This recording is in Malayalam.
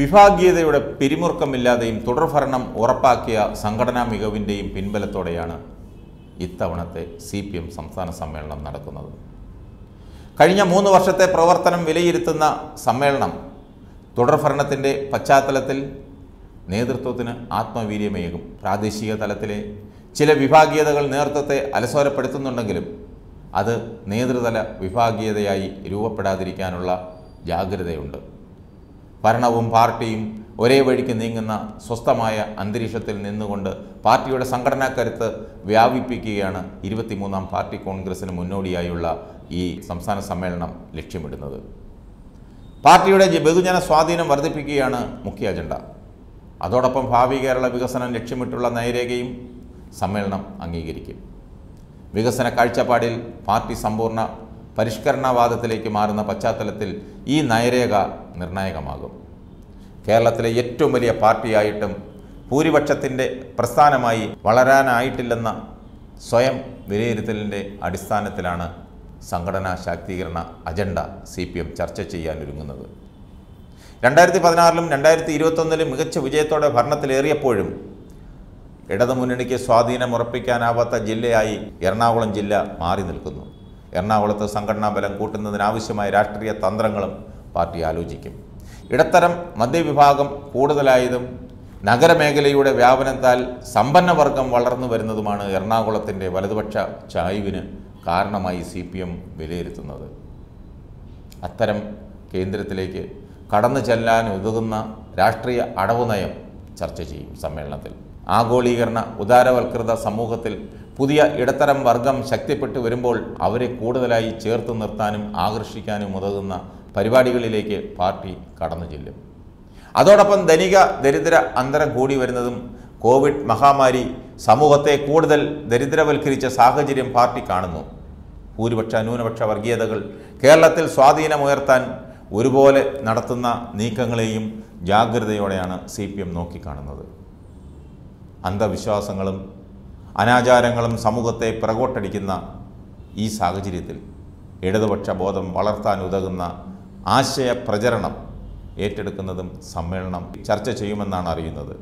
വിഭാഗീയതയുടെ പിരിമുറുക്കമില്ലാതെയും തുടർഭരണം ഉറപ്പാക്കിയ സംഘടനാ മികവിൻ്റെയും പിൻബലത്തോടെയാണ് ഇത്തവണത്തെ സി പി എം സംസ്ഥാന സമ്മേളനം നടക്കുന്നത് കഴിഞ്ഞ മൂന്ന് വർഷത്തെ പ്രവർത്തനം വിലയിരുത്തുന്ന സമ്മേളനം തുടർഭരണത്തിൻ്റെ പശ്ചാത്തലത്തിൽ നേതൃത്വത്തിന് ആത്മവീര്യമേകും പ്രാദേശിക തലത്തിലെ ചില വിഭാഗീയതകൾ നേതൃത്വത്തെ അലസോലപ്പെടുത്തുന്നുണ്ടെങ്കിലും അത് നേതൃതല വിഭാഗീയതയായി രൂപപ്പെടാതിരിക്കാനുള്ള ജാഗ്രതയുണ്ട് ഭരണവും പാർട്ടിയും ഒരേ വഴിക്ക് നീങ്ങുന്ന സ്വസ്ഥമായ അന്തരീക്ഷത്തിൽ നിന്നുകൊണ്ട് പാർട്ടിയുടെ കരുത്ത് വ്യാപിപ്പിക്കുകയാണ് ഇരുപത്തിമൂന്നാം പാർട്ടി കോൺഗ്രസിന് മുന്നോടിയായുള്ള ഈ സംസ്ഥാന സമ്മേളനം ലക്ഷ്യമിടുന്നത് പാർട്ടിയുടെ ബഹുജന സ്വാധീനം വർദ്ധിപ്പിക്കുകയാണ് മുഖ്യ അജണ്ട അതോടൊപ്പം ഭാവി കേരള വികസനം ലക്ഷ്യമിട്ടുള്ള നയരേഖയും സമ്മേളനം അംഗീകരിക്കും വികസന കാഴ്ചപ്പാടിൽ പാർട്ടി സമ്പൂർണ്ണ പരിഷ്കരണവാദത്തിലേക്ക് മാറുന്ന പശ്ചാത്തലത്തിൽ ഈ നയരേഖ നിർണായകമാകും കേരളത്തിലെ ഏറ്റവും വലിയ പാർട്ടിയായിട്ടും ഭൂരിപക്ഷത്തിൻ്റെ പ്രസ്ഥാനമായി വളരാനായിട്ടില്ലെന്ന സ്വയം വിലയിരുത്തലിൻ്റെ അടിസ്ഥാനത്തിലാണ് സംഘടനാ ശാക്തീകരണ അജണ്ട സി പി എം ചർച്ച ചെയ്യാനൊരുങ്ങുന്നത് രണ്ടായിരത്തി പതിനാറിലും രണ്ടായിരത്തി ഇരുപത്തൊന്നിലും മികച്ച വിജയത്തോടെ ഭരണത്തിലേറിയപ്പോഴും ഇടതുമുന്നണിക്ക് സ്വാധീനം ഉറപ്പിക്കാനാവാത്ത ജില്ലയായി എറണാകുളം ജില്ല മാറി നിൽക്കുന്നു എറണാകുളത്ത് സംഘടനാ ബലം കൂട്ടുന്നതിനാവശ്യമായ രാഷ്ട്രീയ തന്ത്രങ്ങളും പാർട്ടി ആലോചിക്കും ഇടത്തരം മധ്യവിഭാഗം കൂടുതലായതും നഗരമേഖലയുടെ വ്യാപനത്താൽ സമ്പന്നവർഗം വളർന്നു വരുന്നതുമാണ് എറണാകുളത്തിൻ്റെ വലതുപക്ഷ ചായ്വിന് കാരണമായി സി പി എം വിലയിരുത്തുന്നത് അത്തരം കേന്ദ്രത്തിലേക്ക് കടന്നു ചെല്ലാൻ ഉതകുന്ന രാഷ്ട്രീയ അടവുനയം ചർച്ച ചെയ്യും സമ്മേളനത്തിൽ ആഗോളീകരണ ഉദാരവൽകൃത സമൂഹത്തിൽ പുതിയ ഇടത്തരം വർഗം ശക്തിപ്പെട്ടു വരുമ്പോൾ അവരെ കൂടുതലായി ചേർത്ത് നിർത്താനും ആകർഷിക്കാനും ഉതകുന്ന പരിപാടികളിലേക്ക് പാർട്ടി കടന്നു ചെല്ലും അതോടൊപ്പം ധനിക ദരിദ്ര അന്തരം കൂടി വരുന്നതും കോവിഡ് മഹാമാരി സമൂഹത്തെ കൂടുതൽ ദരിദ്രവൽക്കരിച്ച സാഹചര്യം പാർട്ടി കാണുന്നു ഭൂരിപക്ഷ ന്യൂനപക്ഷ വർഗീയതകൾ കേരളത്തിൽ സ്വാധീനമുയർത്താൻ ഒരുപോലെ നടത്തുന്ന നീക്കങ്ങളെയും ജാഗ്രതയോടെയാണ് സി പി എം നോക്കിക്കാണുന്നത് അന്ധവിശ്വാസങ്ങളും അനാചാരങ്ങളും സമൂഹത്തെ പിറകോട്ടടിക്കുന്ന ഈ സാഹചര്യത്തിൽ ഇടതുപക്ഷ ബോധം വളർത്താൻ ഉതകുന്ന ആശയ പ്രചരണം ഏറ്റെടുക്കുന്നതും സമ്മേളനം ചർച്ച ചെയ്യുമെന്നാണ് അറിയുന്നത്